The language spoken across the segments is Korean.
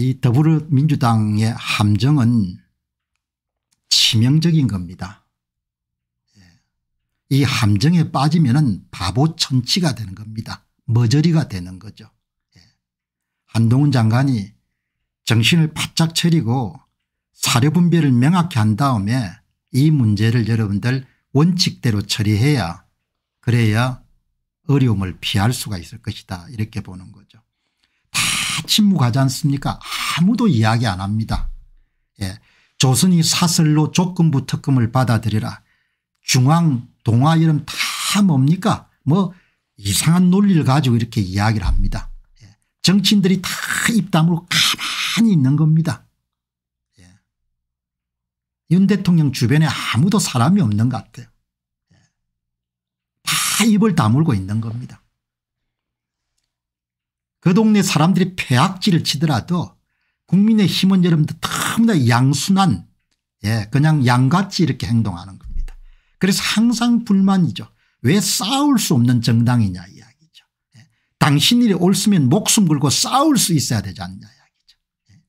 이 더불어민주당의 함정은 치명적인 겁니다. 예. 이 함정에 빠지면은 바보 천치가 되는 겁니다. 머저리가 되는 거죠. 예. 한동훈 장관이 정신을 바짝 차리고 사료분배를 명확히 한 다음에 이 문제를 여러분들 원칙대로 처리해야 그래야 어려움을 피할 수가 있을 것이다 이렇게 보는 거죠. 다 침묵하지 않습니까 아무도 이야기 안 합니다. 예. 조선이 사설로 조건부 특검을 받아들이라 중앙 동아 이름 다 뭡니까 뭐 이상한 논리를 가지고 이렇게 이야기를 합니다. 예. 정치인들이 다 입담으로 가만히 있는 겁니다. 예. 윤 대통령 주변에 아무도 사람이 없는 것 같아요. 예, 다 입을 다물고 있는 겁니다. 그 동네 사람들이 폐악질을 치더라도 국민의힘은 여러분들 너무나 양순한 예 그냥 양같이 이렇게 행동하는 겁니다. 그래서 항상 불만이죠. 왜 싸울 수 없는 정당이냐 이야기죠. 예. 당신들이 옳으면 목숨 걸고 싸울 수 있어야 되지 않냐 이야기죠. 예.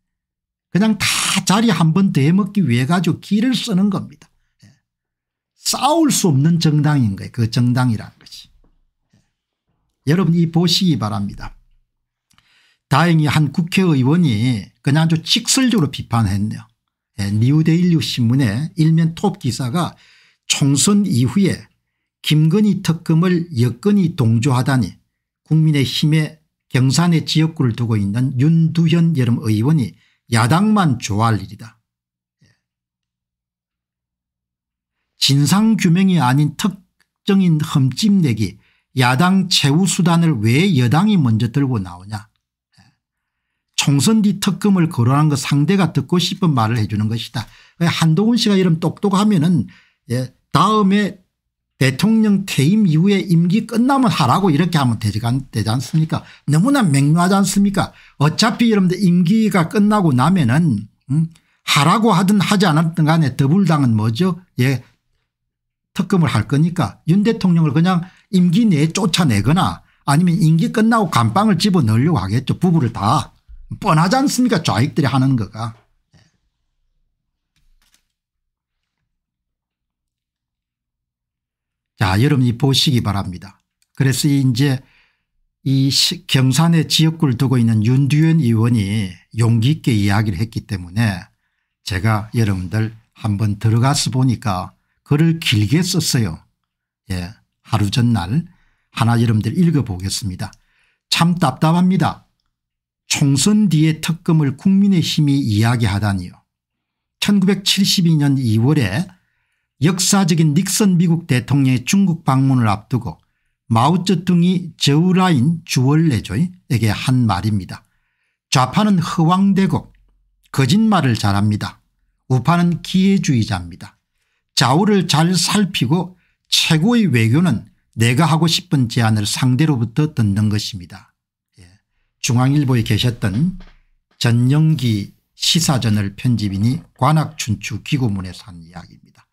그냥 다 자리 한번 대먹기 위해 가지고 길을 쓰는 겁니다. 예. 싸울 수 없는 정당인 거예요. 그 정당이라는 것이. 예. 여러분 이 보시기 바랍니다. 다행히 한 국회의원이 그냥 아주 직설적으로 비판했네요. 예, 뉴데일류 신문의 일면 톱 기사가 총선 이후에 김건희 특검을 여건이 동조하다니 국민의힘의 경산의 지역구를 두고 있는 윤두현 여름 의원이 야당만 좋아할 일이다. 예. 진상규명이 아닌 특정인 흠집내기 야당 최후수단을 왜 여당이 먼저 들고 나오냐 총선 뒤 특검을 거론한 거 상대가 듣고 싶은 말을 해 주는 것이다. 그 한동훈 씨가 이런 똑똑하면 은 예, 다음에 대통령 퇴임 이후에 임기 끝나면 하라고 이렇게 하면 되지, 되지 않습니까 너무나 맹료하지 않습니까 어차피 여러분들 임기가 끝나고 나면은 음, 하라고 하든 하지 않았든 간에 더불당은 뭐죠 예 특검을 할 거니까 윤 대통령을 그냥 임기 내에 쫓아내거나 아니면 임기 끝나고 감방을 집어넣으려고 하겠죠 부부를 다 뻔하지 않습니까 좌익들이 하는 거가. 자 여러분이 보시기 바랍니다. 그래서 이제 이 경산의 지역구를 두고 있는 윤두현 의원이 용기 있게 이야기를 했기 때문에 제가 여러분들 한번 들어가서 보니까 글을 길게 썼어요. 예, 하루 전날 하나 여러분들 읽어보겠습니다. 참 답답합니다. 총선 뒤에 특검을 국민의힘이 이야기하다니요. 1972년 2월에 역사적인 닉슨 미국 대통령의 중국 방문을 앞두고 마우쩌둥이 저우라인 주월레조에게 한 말입니다. 좌파는 허황되고 거짓말을 잘합니다. 우파는 기회주의자입니다. 좌우를 잘 살피고 최고의 외교는 내가 하고 싶은 제안을 상대로부터 듣는 것입니다. 중앙일보에 계셨던 전영기 시사전을 편집인이 관악춘추 기구문에서한 이야기입니다.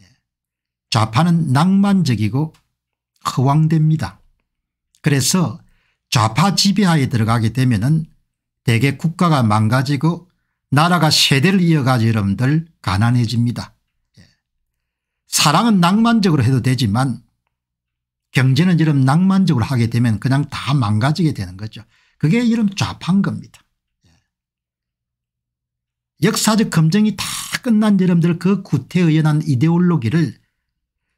예. 좌파는 낭만적이고 허황됩니다. 그래서 좌파 지배하에 들어가게 되면 은 대개 국가가 망가지고 나라가 세대를 이어가지 여러분들 가난해집니다. 예. 사랑은 낭만적으로 해도 되지만 경제는 이런 낭만적으로 하게 되면 그냥 다 망가지게 되는 거죠. 그게 이런 좌파인 겁니다. 예. 역사적 검증이 다 끝난 여러분들 그 구태의연한 이데올로기를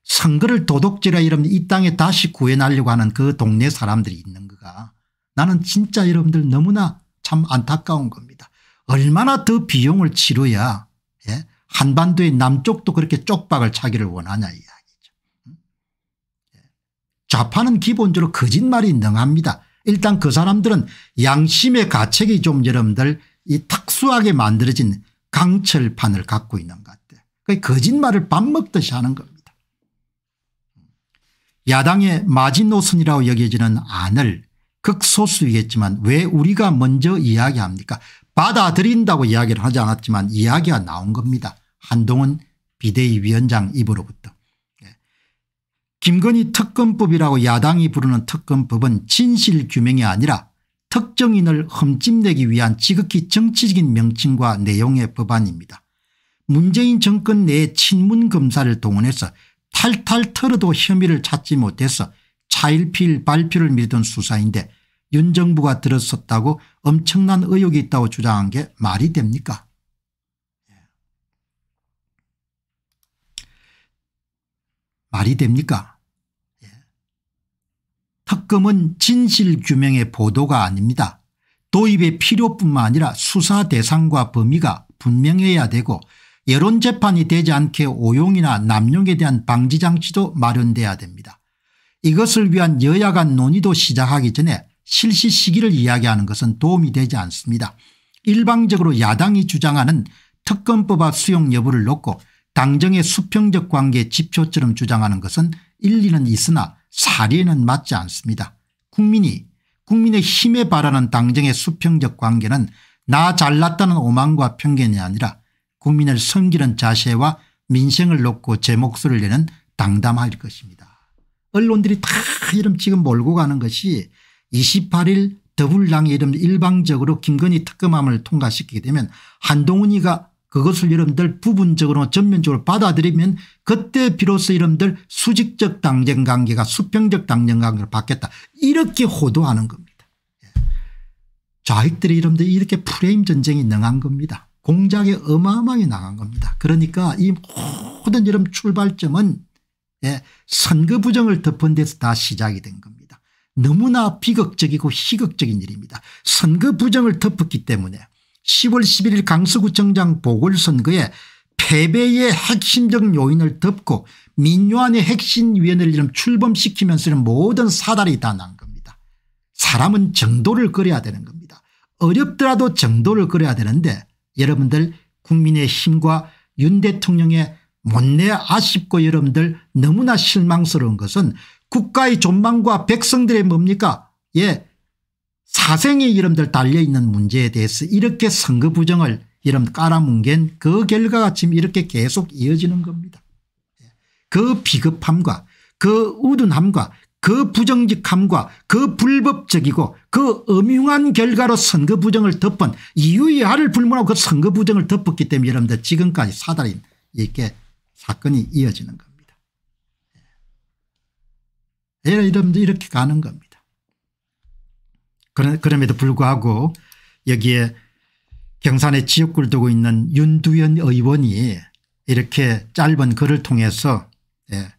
선거를 도둑질해 여러분 이 땅에 다시 구해내려고 하는 그 동네 사람들이 있는 거가 나는 진짜 여러분들 너무나 참 안타까운 겁니다. 얼마나 더 비용을 치러야 예? 한반도의 남쪽도 그렇게 쪽박을 차기를 원하냐 이야기죠. 음? 예. 좌파는 기본적으로 거짓말이 능합니다. 일단 그 사람들은 양심의 가책이 좀 여러분들 이 탁수하게 만들어진 강철판을 갖고 있는 것 같아요. 거짓말을 밥 먹듯이 하는 겁니다. 야당의 마지노선이라고 여겨지는 안을 극소수이겠지만 왜 우리가 먼저 이야기합니까 받아들인다고 이야기를 하지 않았지만 이야기가 나온 겁니다. 한동훈 비대위 위원장 입으로부터. 김건희 특검법이라고 야당이 부르는 특검법은 진실 규명이 아니라 특정인을 흠집내기 위한 지극히 정치적인 명칭과 내용의 법안입니다. 문재인 정권 내 친문 검사를 동원해서 탈탈 털어도 혐의를 찾지 못해서 차일필 발표를 밀던 수사인데 윤 정부가 들었었다고 엄청난 의혹이 있다고 주장한 게 말이 됩니까 예. 말이 됩니까 특검은 진실규명의 보도가 아닙니다. 도입의 필요뿐만 아니라 수사 대상과 범위가 분명해야 되고 여론재판이 되지 않게 오용이나 남용에 대한 방지장치도 마련돼야 됩니다. 이것을 위한 여야 간 논의도 시작하기 전에 실시 시기를 이야기하는 것은 도움이 되지 않습니다. 일방적으로 야당이 주장하는 특검법안 수용 여부를 놓고 당정의 수평적 관계 지표처럼 주장하는 것은 일리는 있으나 사리는 맞지 않습니다. 국민이 국민의 힘에 바라는 당정의 수평적 관계는 나 잘났다는 오만과 편견이 아니라 국민을 섬기는 자세와 민생을 놓고 제 목소리를 내는 당담할 것입니다. 언론들이 다 이름 지금 몰고 가는 것이 28일 더불당이 이름 일방적으로 김건희 특검함을 통과시키게 되면 한동훈이가 그것을 여러분들 부분적으로 전면적으로 받아들이면 그때 비로소 여러분들 수직적 당쟁관계가 수평적 당쟁관계로 바뀌었다 이렇게 호도하는 겁니다. 예. 좌익들이 러분들 이렇게 프레임 전쟁이 능한 겁니다. 공작에 어마어마하게 나간 겁니다. 그러니까 이 모든 이런 출발점은 예, 선거 부정을 덮은 데서 다 시작이 된 겁니다. 너무나 비극적이고 희극적인 일입니다. 선거 부정을 덮었기 때문에 10월 11일 강서구청장 보궐선거에 패배의 핵심적 요인을 덮고 민요안의 핵심위원회를 이름 출범시키면서는 모든 사달이 다 난 겁니다. 사람은 정도를 그려야 되는 겁니다. 어렵더라도 정도를 그려야 되는데 여러분들 국민의 힘과 윤 대통령의 못내 아쉽고 여러분들 너무나 실망스러운 것은 국가의 존망과 백성들의 뭡니까 예 사생의 이름들 달려있는 문제에 대해서 이렇게 선거 부정을 이름 깔아뭉갠 그 결과가 지금 이렇게 계속 이어지는 겁니다. 그 비겁함과 그 우둔함과 그 부정직함과 그 불법적이고 그 음흉한 결과로 선거 부정을 덮은 이유이하를 불문하고 그 선거 부정을 덮었기 때문에 여러분들 지금까지 사다리 이렇게 사건이 이어지는 겁니다. 예. 예, 여러분들 이렇게 가는 겁니다. 그럼에도 불구하고 여기에 경산의 지역구를 두고 있는 윤두현 의원이 이렇게 짧은 글을 통해서 예,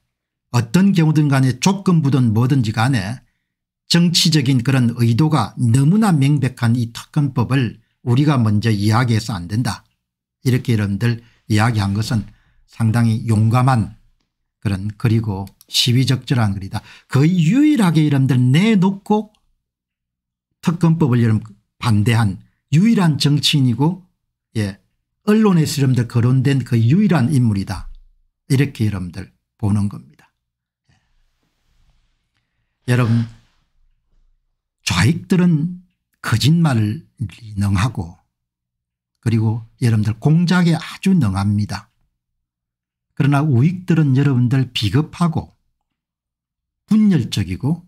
어떤 경우든 간에 조건부든 뭐든지 간에 정치적인 그런 의도가 너무나 명백한 이 특검법을 우리가 먼저 이야기해서 안 된다. 이렇게 여러분들 이야기한 것은 상당히 용감한 그런 그리고 시위적절한 글이다. 거의 유일하게 여러분들 내놓고 특검법을 여러분 반대한 유일한 정치인이고 예 언론에서 여러분들 거론된 그 유일한 인물이다. 이렇게 여러분들 보는 겁니다. 예. 여러분 좌익들은 거짓말을 능하고 그리고 여러분들 공작에 아주 능합니다. 그러나 우익들은 여러분들 비겁하고 분열적이고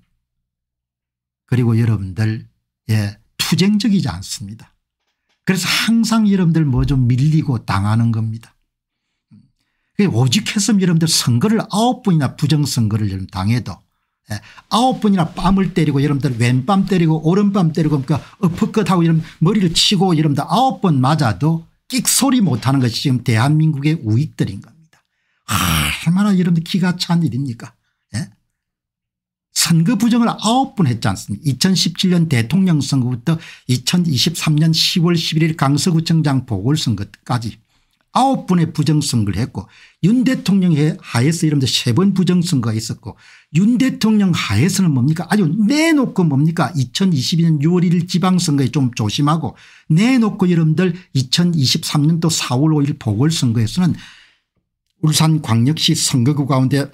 그리고 여러분들 예, 투쟁적이지 않습니다. 그래서 항상 여러분들 뭐 좀 밀리고 당하는 겁니다. 오직 했으 여러분들 선거를 아홉 번이나 부정선거를 당해도 예, 아홉 번이나 뺨을 때리고 여러분들 왼뺨 때리고 오른뺨 때리고 그러니까 어퍼컷하고 이런 머리를 치고 여러분들 아홉 번 맞아도 끽소리 못하는 것이 지금 대한민국의 우익들인 겁니다. 아, 얼마나 여러분들 기가 찬 일입니까 선거 부정을 9번 했지 않습니까 2017년 대통령 선거부터 2023년 10월 11일 강서구청장 보궐선거까지 9번의 부정선거를 했고 윤 대통령 하에서 이름도 세번 부정선거가 있었고 윤 대통령 하에서는 뭡니까 아주 내놓고 뭡니까 2022년 6월 1일 지방선거에 좀 조심하고 내놓고 여러분들 2023년도 4월 5일 보궐선거에서는 울산 광역시 선거구 가운데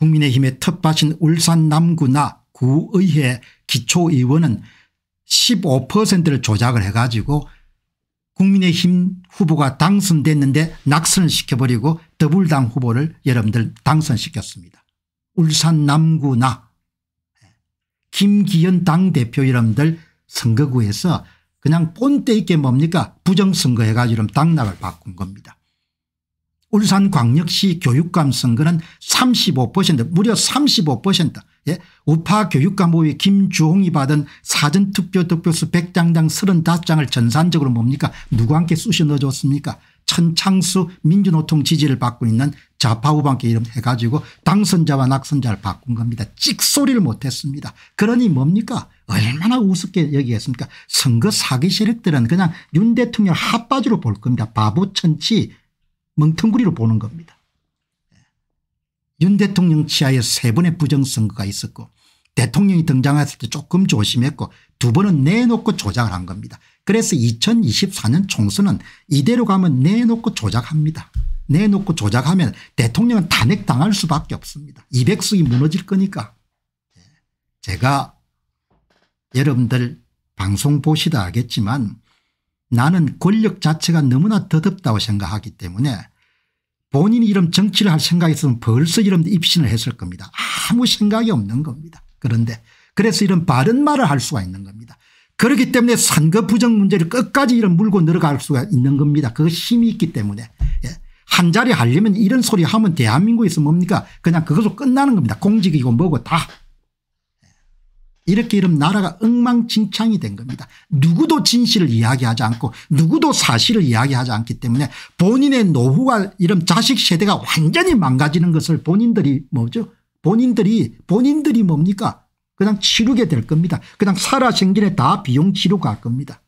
국민의힘에 텃밭인 울산 남구나 구의회 기초의원은 15%를 조작을 해가지고 국민의힘 후보가 당선됐는데 낙선을 시켜버리고 더불당 후보를 여러분들 당선시켰습니다. 울산 남구나 김기현 당대표 여러분들 선거구에서 그냥 본때 있게 뭡니까 부정선거 해가지고 당락을 바꾼 겁니다. 울산광역시 교육감 선거는 35% 무려 35% 예? 우파 교육감 후에 김주홍이 받은 사전투표 득표수 100장당 35장을 전산적으로 뭡니까 누구 함께 쑤셔 넣어줬습니까 천창수 민주노총 지지를 받고 있는 좌파 우방계 이름 해가지고 당선자와 낙선자를 바꾼 겁니다. 찍소리를 못했습니다. 그러니 뭡니까 얼마나 우습게 여기했습니까 선거 사기 세력들은 그냥 윤 대통령 핫바지로 볼 겁니다. 바보 천치 멍텅구리로 보는 겁니다. 예. 윤 대통령 치하에 세 번의 부정선거가 있었고 대통령이 등장했을 때 조금 조심했고 두 번은 내놓고 조작을 한 겁니다. 그래서 2024년 총선은 이대로 가면 내놓고 조작합니다. 내놓고 조작하면 대통령은 탄핵당할 수밖에 없습니다. 200석이 무너질 거니까. 예. 제가 여러분들 방송 보시다 알겠지만 나는 권력 자체가 너무나 더덥다고 생각하기 때문에 본인이 이런 정치를 할 생각이 있으면 벌써 이런 입신을 했을 겁니다. 아무 생각이 없는 겁니다. 그런데 그래서 이런 바른 말을 할 수가 있는 겁니다. 그렇기 때문에 선거 부정 문제를 끝까지 이런 물고 늘어갈 수가 있는 겁니다. 그것 힘이 있기 때문에 예. 한 자리 하려면 이런 소리 하면 대한민국에서 뭡니까 그냥 그것으로 끝나는 겁니다. 공직이고 뭐고 다 이렇게 이러 나라가 엉망진창이 된 겁니다. 누구도 진실을 이야기하지 않고 누구도 사실을 이야기하지 않기 때문에 본인의 노후가 이런 자식 세대가 완전히 망가지는 것을 본인들이 뭐죠 본인들이 본인들이 뭡니까 그냥 치르게 될 겁니다. 그냥 살아생전에 다 비용 치르고 갈 겁니다.